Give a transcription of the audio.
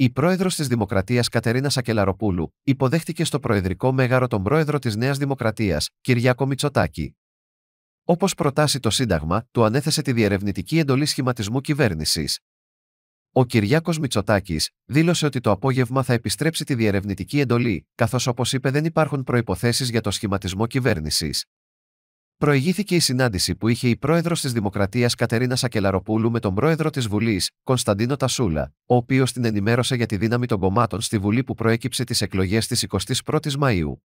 Η πρόεδρος της Δημοκρατίας Κατερίνα Σακελαροπούλου υποδέχτηκε στο Προεδρικό Μέγαρο τον πρόεδρο της Νέας Δημοκρατίας, Κυριάκο Μητσοτάκη. Όπως προτάσει το Σύνταγμα, του ανέθεσε τη διερευνητική εντολή σχηματισμού κυβέρνησης. Ο Κυριάκος Μητσοτάκης δήλωσε ότι το απόγευμα θα επιστρέψει τη διερευνητική εντολή, καθώς όπως είπε δεν υπάρχουν προποθέσει για το σχηματισμό κυβέρνησης. Προηγήθηκε η συνάντηση που είχε η πρόεδρος της Δημοκρατίας Κατερίνα Σακελαροπούλου με τον πρόεδρο της Βουλής, Κωνσταντίνο Τασούλα, ο οποίος την ενημέρωσε για τη δύναμη των κομμάτων στη Βουλή που προέκυψε τις εκλογές της 21η Μαου.